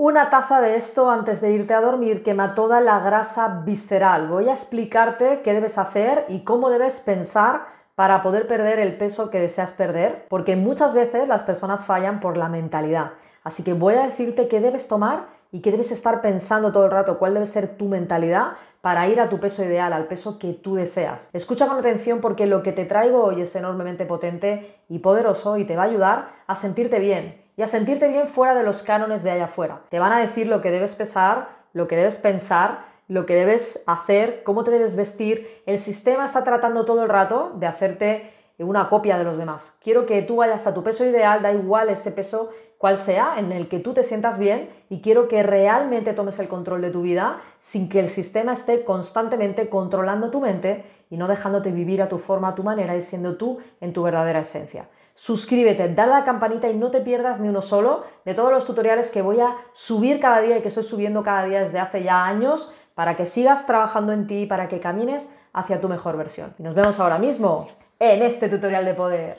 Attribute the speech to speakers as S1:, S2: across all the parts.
S1: Una taza de esto antes de irte a dormir quema toda la grasa visceral. Voy a explicarte qué debes hacer y cómo debes pensar para poder perder el peso que deseas perder, porque muchas veces las personas fallan por la mentalidad. Así que voy a decirte qué debes tomar y qué debes estar pensando todo el rato, cuál debe ser tu mentalidad para ir a tu peso ideal, al peso que tú deseas. Escucha con atención porque lo que te traigo hoy es enormemente potente y poderoso y te va a ayudar a sentirte bien y a sentirte bien fuera de los cánones de allá afuera. Te van a decir lo que debes pesar, lo que debes pensar, lo que debes hacer, cómo te debes vestir. El sistema está tratando todo el rato de hacerte una copia de los demás. Quiero que tú vayas a tu peso ideal, da igual ese peso cual sea, en el que tú te sientas bien y quiero que realmente tomes el control de tu vida sin que el sistema esté constantemente controlando tu mente y no dejándote vivir a tu forma, a tu manera y siendo tú en tu verdadera esencia suscríbete, dale a la campanita y no te pierdas ni uno solo de todos los tutoriales que voy a subir cada día y que estoy subiendo cada día desde hace ya años para que sigas trabajando en ti, para que camines hacia tu mejor versión. Y nos vemos ahora mismo en este tutorial de poder.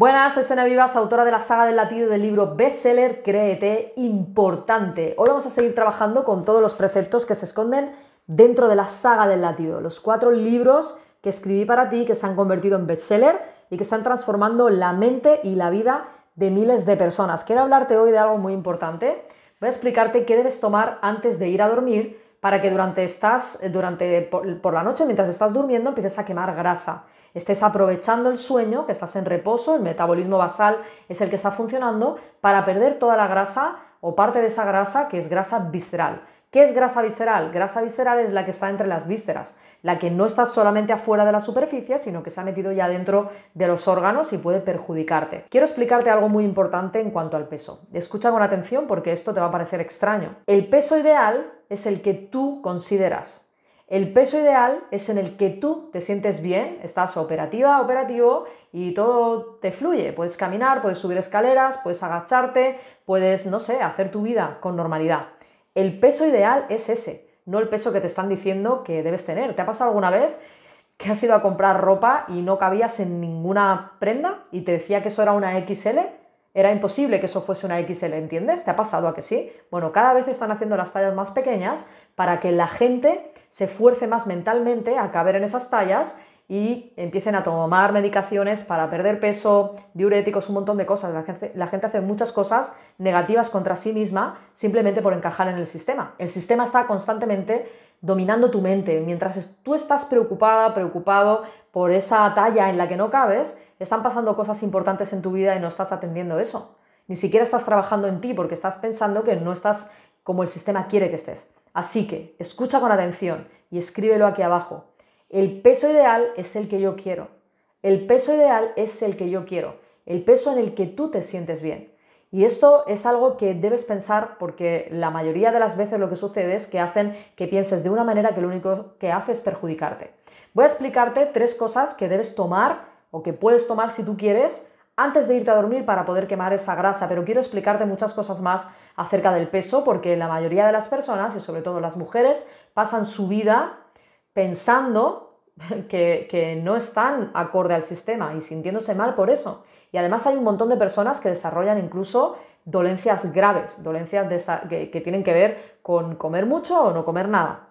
S1: Buenas, soy Sonia Vivas, autora de la saga del latido del libro bestseller Créete Importante. Hoy vamos a seguir trabajando con todos los preceptos que se esconden dentro de la saga del latido, los cuatro libros que escribí para ti que se han convertido en bestseller y que están transformando la mente y la vida de miles de personas. Quiero hablarte hoy de algo muy importante. Voy a explicarte qué debes tomar antes de ir a dormir para que durante estás durante por la noche mientras estás durmiendo empieces a quemar grasa estés aprovechando el sueño, que estás en reposo, el metabolismo basal es el que está funcionando, para perder toda la grasa o parte de esa grasa que es grasa visceral. ¿Qué es grasa visceral? Grasa visceral es la que está entre las vísceras, la que no está solamente afuera de la superficie, sino que se ha metido ya dentro de los órganos y puede perjudicarte. Quiero explicarte algo muy importante en cuanto al peso. Escucha con atención porque esto te va a parecer extraño. El peso ideal es el que tú consideras. El peso ideal es en el que tú te sientes bien, estás operativa, operativo y todo te fluye. Puedes caminar, puedes subir escaleras, puedes agacharte, puedes, no sé, hacer tu vida con normalidad. El peso ideal es ese, no el peso que te están diciendo que debes tener. ¿Te ha pasado alguna vez que has ido a comprar ropa y no cabías en ninguna prenda y te decía que eso era una XL? Era imposible que eso fuese una XL, ¿entiendes? ¿Te ha pasado a que sí? Bueno, cada vez están haciendo las tallas más pequeñas para que la gente se fuerce más mentalmente a caber en esas tallas y empiecen a tomar medicaciones para perder peso, diuréticos, un montón de cosas. La gente, la gente, hace muchas cosas negativas contra sí misma simplemente por encajar en el sistema. El sistema está constantemente dominando tu mente. Mientras tú estás preocupada, preocupado por esa talla en la que no cabes, están pasando cosas importantes en tu vida y no estás atendiendo eso. Ni siquiera estás trabajando en ti porque estás pensando que no estás como el sistema quiere que estés. Así que escucha con atención y escríbelo aquí abajo. El peso ideal es el que yo quiero. El peso ideal es el que yo quiero. El peso en el que tú te sientes bien. Y esto es algo que debes pensar porque la mayoría de las veces lo que sucede es que hacen que pienses de una manera que lo único que hace es perjudicarte. Voy a explicarte tres cosas que debes tomar o que puedes tomar si tú quieres antes de irte a dormir para poder quemar esa grasa, pero quiero explicarte muchas cosas más acerca del peso porque la mayoría de las personas y sobre todo las mujeres pasan su vida pensando que, no están acorde al sistema y sintiéndose mal por eso. Y además hay un montón de personas que desarrollan incluso dolencias graves, dolencias que tienen que ver con comer mucho o no comer nada.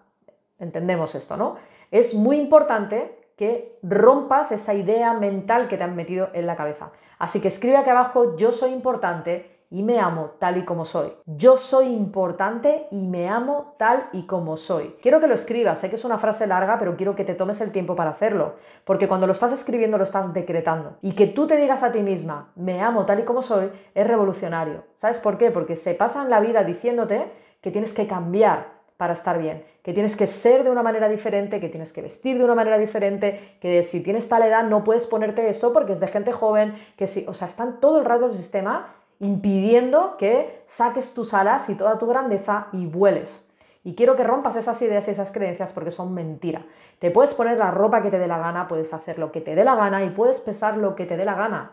S1: Entendemos esto, ¿no? Es muy importante que rompas esa idea mental que te han metido en la cabeza. Así que escribe aquí abajo, yo soy importante y me amo tal y como soy. Yo soy importante y me amo tal y como soy. Quiero que lo escribas, sé que es una frase larga, pero quiero que te tomes el tiempo para hacerlo, porque cuando lo estás escribiendo lo estás decretando. Y que tú te digas a ti misma, me amo tal y como soy, es revolucionario. ¿Sabes por qué? Porque se pasan la vida diciéndote que tienes que cambiar, para estar bien, que tienes que ser de una manera diferente, que tienes que vestir de una manera diferente, que si tienes tal edad no puedes ponerte eso porque es de gente joven, que si, o sea, están todo el rato el sistema impidiendo que saques tus alas y toda tu grandeza y vueles. Y quiero que rompas esas ideas y esas creencias porque son mentira. Te puedes poner la ropa que te dé la gana, puedes hacer lo que te dé la gana y puedes pesar lo que te dé la gana.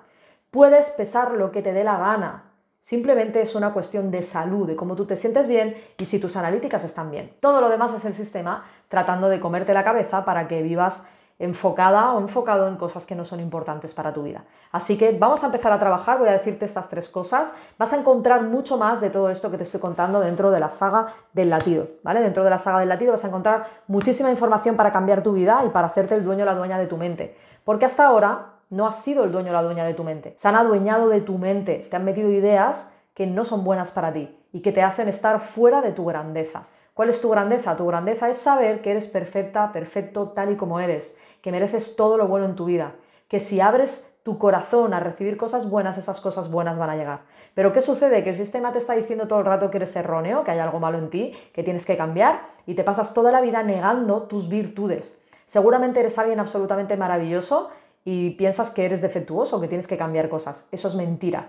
S1: Puedes pesar lo que te dé la gana. Simplemente es una cuestión de salud, de cómo tú te sientes bien y si tus analíticas están bien. Todo lo demás es el sistema tratando de comerte la cabeza para que vivas enfocada o enfocado en cosas que no son importantes para tu vida. Así que vamos a empezar a trabajar, voy a decirte estas tres cosas, vas a encontrar mucho más de todo esto que te estoy contando dentro de la saga del latido, ¿vale? Dentro de la saga del latido vas a encontrar muchísima información para cambiar tu vida y para hacerte el dueño o la dueña de tu mente, porque hasta ahora no has sido el dueño o la dueña de tu mente. Se han adueñado de tu mente, te han metido ideas que no son buenas para ti y que te hacen estar fuera de tu grandeza. ¿Cuál es tu grandeza? Tu grandeza es saber que eres perfecta, perfecto tal y como eres, que mereces todo lo bueno en tu vida, que si abres tu corazón a recibir cosas buenas, esas cosas buenas van a llegar. Pero ¿qué sucede? Que el sistema te está diciendo todo el rato que eres erróneo, que hay algo malo en ti, que tienes que cambiar y te pasas toda la vida negando tus virtudes. Seguramente eres alguien absolutamente maravilloso, y piensas que eres defectuoso, que tienes que cambiar cosas. Eso es mentira.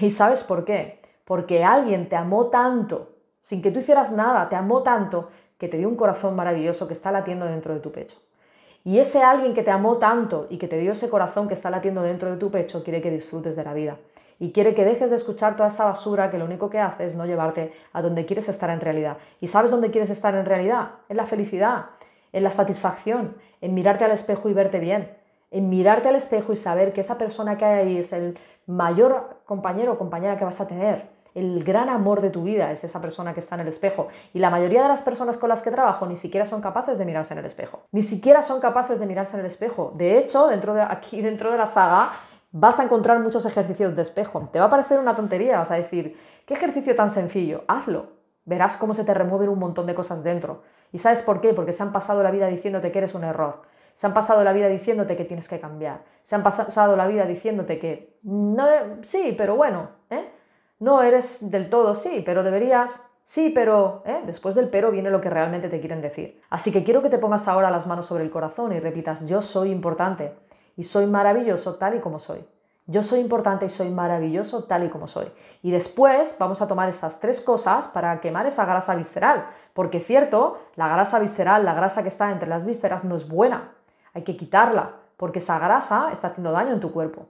S1: ¿Y sabes por qué? Porque alguien te amó tanto, sin que tú hicieras nada, te amó tanto, que te dio un corazón maravilloso que está latiendo dentro de tu pecho. Y ese alguien que te amó tanto y que te dio ese corazón que está latiendo dentro de tu pecho quiere que disfrutes de la vida. Y quiere que dejes de escuchar toda esa basura que lo único que hace es no llevarte a donde quieres estar en realidad. ¿Y sabes dónde quieres estar en realidad? En la felicidad, en la satisfacción, en mirarte al espejo y verte bien, en mirarte al espejo y saber que esa persona que hay ahí es el mayor compañero o compañera que vas a tener. El gran amor de tu vida es esa persona que está en el espejo. Y la mayoría de las personas con las que trabajo ni siquiera son capaces de mirarse en el espejo. Ni siquiera son capaces de mirarse en el espejo. De hecho, dentro de, aquí dentro de la saga vas a encontrar muchos ejercicios de espejo. Te va a parecer una tontería, vas a decir, ¿qué ejercicio tan sencillo? Hazlo. Verás cómo se te remueven un montón de cosas dentro. ¿Y sabes por qué? Porque se han pasado la vida diciéndote que eres un error se han pasado la vida diciéndote que tienes que cambiar. Se han pasado la vida diciéndote que no, eh, sí, pero bueno, ¿eh? no eres del todo sí, pero deberías, sí, pero, ¿eh? después del pero viene lo que realmente te quieren decir. Así que quiero que te pongas ahora las manos sobre el corazón y repitas, yo soy importante y soy maravilloso tal y como soy. Yo soy importante y soy maravilloso tal y como soy. Y después vamos a tomar estas tres cosas para quemar esa grasa visceral, porque cierto, la grasa visceral, la grasa que está entre las vísceras no es buena hay que quitarla, porque esa grasa está haciendo daño en tu cuerpo.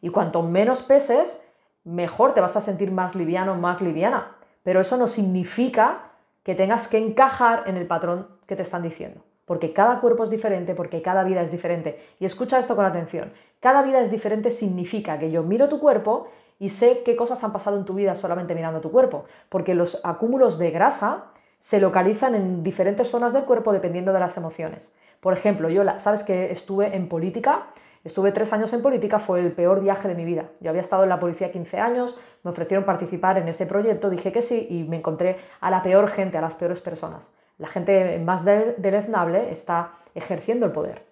S1: Y cuanto menos peses, mejor te vas a sentir más liviano, más liviana. Pero eso no significa que tengas que encajar en el patrón que te están diciendo. Porque cada cuerpo es diferente, porque cada vida es diferente. Y escucha esto con atención. Cada vida es diferente significa que yo miro tu cuerpo y sé qué cosas han pasado en tu vida solamente mirando tu cuerpo. Porque los acúmulos de grasa se localizan en diferentes zonas del cuerpo dependiendo de las emociones. Por ejemplo, yo, sabes que estuve en política, estuve tres años en política, fue el peor viaje de mi vida. Yo había estado en la policía 15 años, me ofrecieron participar en ese proyecto, dije que sí y me encontré a la peor gente, a las peores personas. La gente más deleznable está ejerciendo el poder.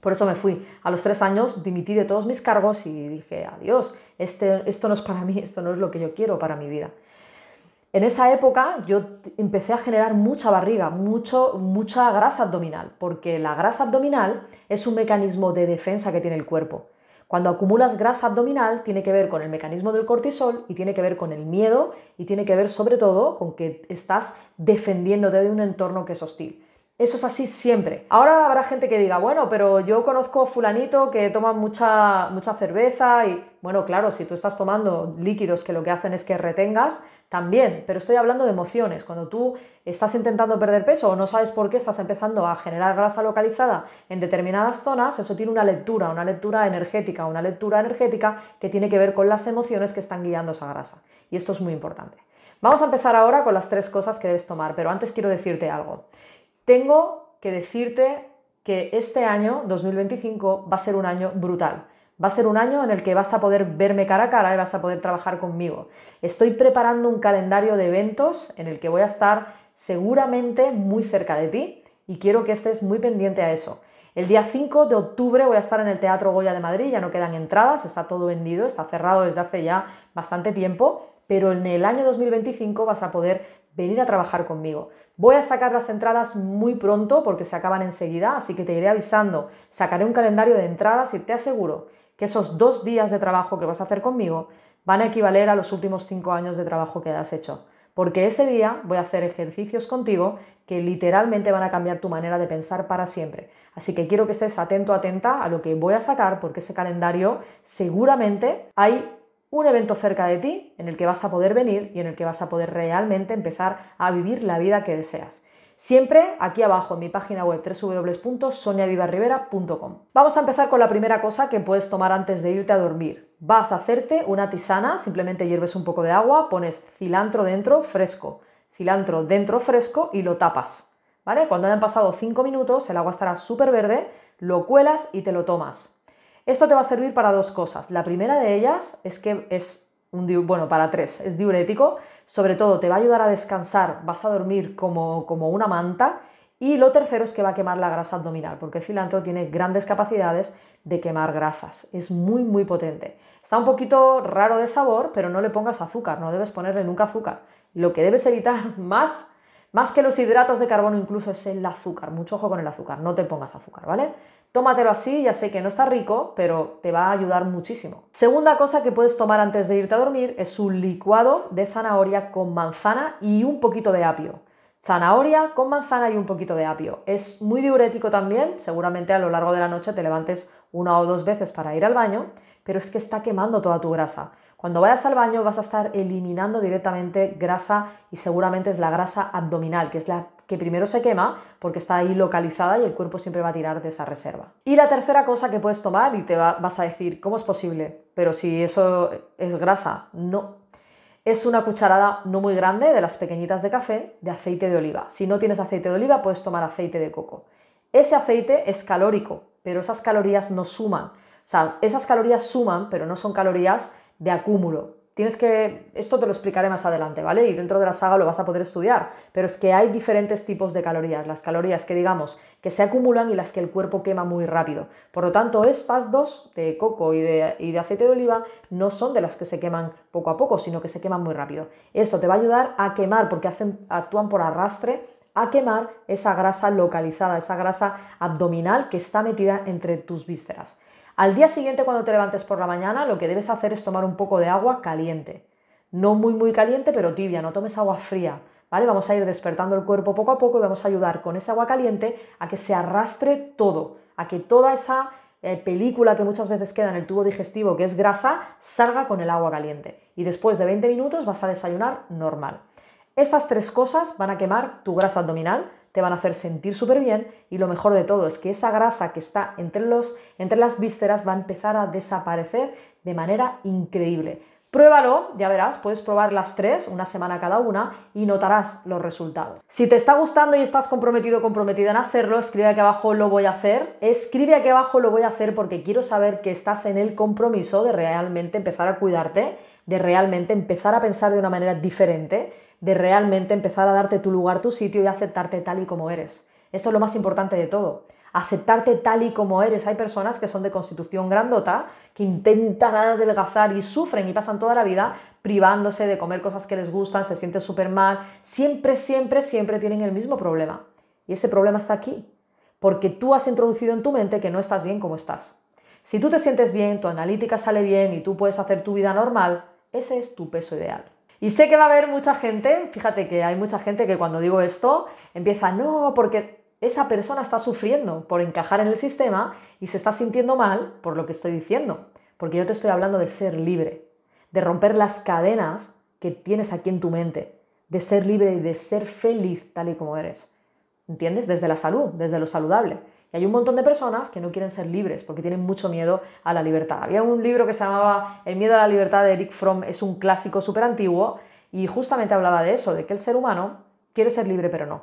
S1: Por eso me fui. A los tres años dimití de todos mis cargos y dije, adiós, este, esto no es para mí, esto no es lo que yo quiero para mi vida. En esa época yo empecé a generar mucha barriga, mucho, mucha grasa abdominal, porque la grasa abdominal es un mecanismo de defensa que tiene el cuerpo. Cuando acumulas grasa abdominal tiene que ver con el mecanismo del cortisol y tiene que ver con el miedo y tiene que ver sobre todo con que estás defendiéndote de un entorno que es hostil. Eso es así siempre. Ahora habrá gente que diga, bueno, pero yo conozco a fulanito que toma mucha, mucha cerveza y bueno, claro, si tú estás tomando líquidos que lo que hacen es que retengas, también, pero estoy hablando de emociones. Cuando tú estás intentando perder peso o no sabes por qué estás empezando a generar grasa localizada en determinadas zonas, eso tiene una lectura, una lectura energética, una lectura energética que tiene que ver con las emociones que están guiando esa grasa. Y esto es muy importante. Vamos a empezar ahora con las tres cosas que debes tomar, pero antes quiero decirte algo. Tengo que decirte que este año, 2025, va a ser un año brutal. Va a ser un año en el que vas a poder verme cara a cara y vas a poder trabajar conmigo. Estoy preparando un calendario de eventos en el que voy a estar seguramente muy cerca de ti y quiero que estés muy pendiente a eso. El día 5 de octubre voy a estar en el Teatro Goya de Madrid, ya no quedan entradas, está todo vendido, está cerrado desde hace ya bastante tiempo, pero en el año 2025 vas a poder venir a trabajar conmigo. Voy a sacar las entradas muy pronto porque se acaban enseguida, así que te iré avisando, sacaré un calendario de entradas y te aseguro que esos dos días de trabajo que vas a hacer conmigo van a equivaler a los últimos cinco años de trabajo que has hecho. Porque ese día voy a hacer ejercicios contigo que literalmente van a cambiar tu manera de pensar para siempre. Así que quiero que estés atento, atenta a lo que voy a sacar, porque ese calendario seguramente hay un evento cerca de ti en el que vas a poder venir y en el que vas a poder realmente empezar a vivir la vida que deseas. Siempre aquí abajo en mi página web www.soniavivarrivera.com. Vamos a empezar con la primera cosa que puedes tomar antes de irte a dormir. Vas a hacerte una tisana, simplemente hierves un poco de agua, pones cilantro dentro fresco, cilantro dentro fresco y lo tapas. ¿Vale? Cuando hayan pasado 5 minutos, el agua estará súper verde, lo cuelas y te lo tomas. Esto te va a servir para dos cosas. La primera de ellas es que es bueno, para tres, es diurético, sobre todo te va a ayudar a descansar, vas a dormir como, como una manta y lo tercero es que va a quemar la grasa abdominal, porque el cilantro tiene grandes capacidades de quemar grasas, es muy muy potente. Está un poquito raro de sabor, pero no le pongas azúcar, no debes ponerle nunca azúcar. Lo que debes evitar más, más que los hidratos de carbono incluso es el azúcar, mucho ojo con el azúcar, no te pongas azúcar, ¿vale? Tómatelo así, ya sé que no está rico, pero te va a ayudar muchísimo. Segunda cosa que puedes tomar antes de irte a dormir es un licuado de zanahoria con manzana y un poquito de apio. Zanahoria con manzana y un poquito de apio. Es muy diurético también, seguramente a lo largo de la noche te levantes una o dos veces para ir al baño, pero es que está quemando toda tu grasa. Cuando vayas al baño vas a estar eliminando directamente grasa y seguramente es la grasa abdominal, que es la que primero se quema porque está ahí localizada y el cuerpo siempre va a tirar de esa reserva. Y la tercera cosa que puedes tomar y te vas a decir, ¿cómo es posible? Pero si eso es grasa, no. Es una cucharada no muy grande de las pequeñitas de café de aceite de oliva. Si no tienes aceite de oliva, puedes tomar aceite de coco. Ese aceite es calórico, pero esas calorías no suman. O sea, esas calorías suman, pero no son calorías de acúmulo. Tienes que, esto te lo explicaré más adelante, ¿vale? Y dentro de la saga lo vas a poder estudiar, pero es que hay diferentes tipos de calorías, las calorías que digamos que se acumulan y las que el cuerpo quema muy rápido. Por lo tanto, estas dos, de coco y de, y de aceite de oliva, no son de las que se queman poco a poco, sino que se queman muy rápido. Esto te va a ayudar a quemar, porque hacen, actúan por arrastre, a quemar esa grasa localizada, esa grasa abdominal que está metida entre tus vísceras. Al día siguiente cuando te levantes por la mañana, lo que debes hacer es tomar un poco de agua caliente. No muy muy caliente, pero tibia, no tomes agua fría, ¿vale? Vamos a ir despertando el cuerpo poco a poco y vamos a ayudar con ese agua caliente a que se arrastre todo, a que toda esa eh, película que muchas veces queda en el tubo digestivo, que es grasa, salga con el agua caliente. Y después de 20 minutos vas a desayunar normal. Estas tres cosas van a quemar tu grasa abdominal, te van a hacer sentir súper bien y lo mejor de todo es que esa grasa que está entre, los, entre las vísceras va a empezar a desaparecer de manera increíble. Pruébalo, ya verás, puedes probar las tres, una semana cada una, y notarás los resultados. Si te está gustando y estás comprometido o comprometida en hacerlo, escribe aquí abajo lo voy a hacer. Escribe aquí abajo lo voy a hacer porque quiero saber que estás en el compromiso de realmente empezar a cuidarte, de realmente empezar a pensar de una manera diferente de realmente empezar a darte tu lugar, tu sitio y aceptarte tal y como eres. Esto es lo más importante de todo. Aceptarte tal y como eres. Hay personas que son de constitución grandota, que intentan adelgazar y sufren y pasan toda la vida privándose de comer cosas que les gustan, se sienten súper mal. Siempre, siempre, siempre tienen el mismo problema. Y ese problema está aquí, porque tú has introducido en tu mente que no estás bien como estás. Si tú te sientes bien, tu analítica sale bien y tú puedes hacer tu vida normal, ese es tu peso ideal. Y sé que va a haber mucha gente, fíjate que hay mucha gente que cuando digo esto empieza, no, porque esa persona está sufriendo por encajar en el sistema y se está sintiendo mal por lo que estoy diciendo, porque yo te estoy hablando de ser libre, de romper las cadenas que tienes aquí en tu mente, de ser libre y de ser feliz tal y como eres. ¿Entiendes? Desde la salud, desde lo saludable. Y hay un montón de personas que no quieren ser libres porque tienen mucho miedo a la libertad. Había un libro que se llamaba El miedo a la libertad de Eric Fromm, es un clásico súper antiguo y justamente hablaba de eso, de que el ser humano quiere ser libre pero no.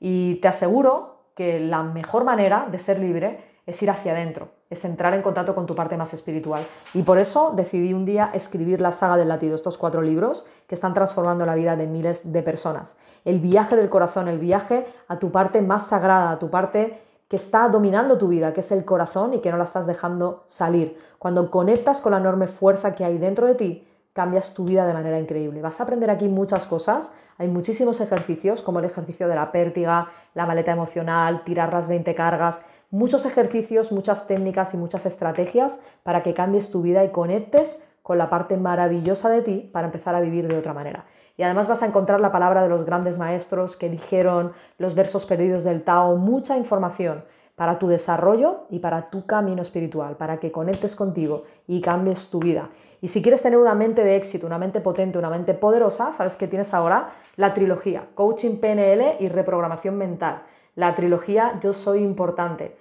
S1: Y te aseguro que la mejor manera de ser libre es ir hacia adentro, es entrar en contacto con tu parte más espiritual. Y por eso decidí un día escribir la saga del latido, estos cuatro libros que están transformando la vida de miles de personas. El viaje del corazón, el viaje a tu parte más sagrada, a tu parte que está dominando tu vida, que es el corazón y que no la estás dejando salir. Cuando conectas con la enorme fuerza que hay dentro de ti, cambias tu vida de manera increíble. Vas a aprender aquí muchas cosas, hay muchísimos ejercicios, como el ejercicio de la pértiga, la maleta emocional, tirar las 20 cargas, muchos ejercicios, muchas técnicas y muchas estrategias para que cambies tu vida y conectes con la parte maravillosa de ti para empezar a vivir de otra manera. Y además vas a encontrar la palabra de los grandes maestros que dijeron los versos perdidos del Tao, mucha información para tu desarrollo y para tu camino espiritual, para que conectes contigo y cambies tu vida. Y si quieres tener una mente de éxito, una mente potente, una mente poderosa, sabes que tienes ahora la trilogía, coaching PNL y reprogramación mental. La trilogía Yo Soy Importante.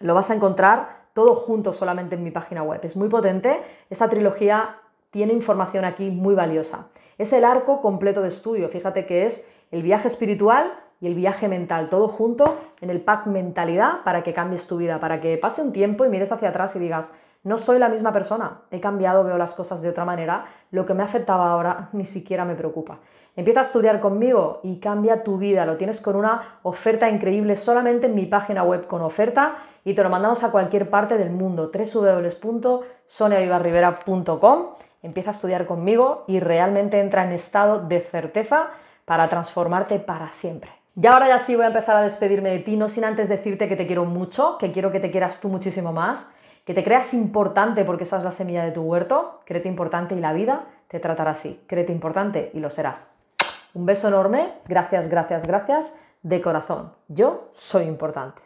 S1: Lo vas a encontrar todo junto solamente en mi página web. Es muy potente. Esta trilogía tiene información aquí muy valiosa. Es el arco completo de estudio. Fíjate que es el viaje espiritual y el viaje mental, todo junto en el pack mentalidad para que cambies tu vida, para que pase un tiempo y mires hacia atrás y digas, no soy la misma persona, he cambiado, veo las cosas de otra manera, lo que me afectaba ahora ni siquiera me preocupa. Empieza a estudiar conmigo y cambia tu vida, lo tienes con una oferta increíble solamente en mi página web con oferta y te lo mandamos a cualquier parte del mundo, www.soniavivarrivera.com. Empieza a estudiar conmigo y realmente entra en estado de certeza para transformarte para siempre. Y ahora ya sí voy a empezar a despedirme de ti, no sin antes decirte que te quiero mucho, que quiero que te quieras tú muchísimo más que te creas importante porque esa es la semilla de tu huerto, créete importante y la vida te tratará así. Créete importante y lo serás. Un beso enorme, gracias, gracias, gracias, de corazón. Yo soy importante.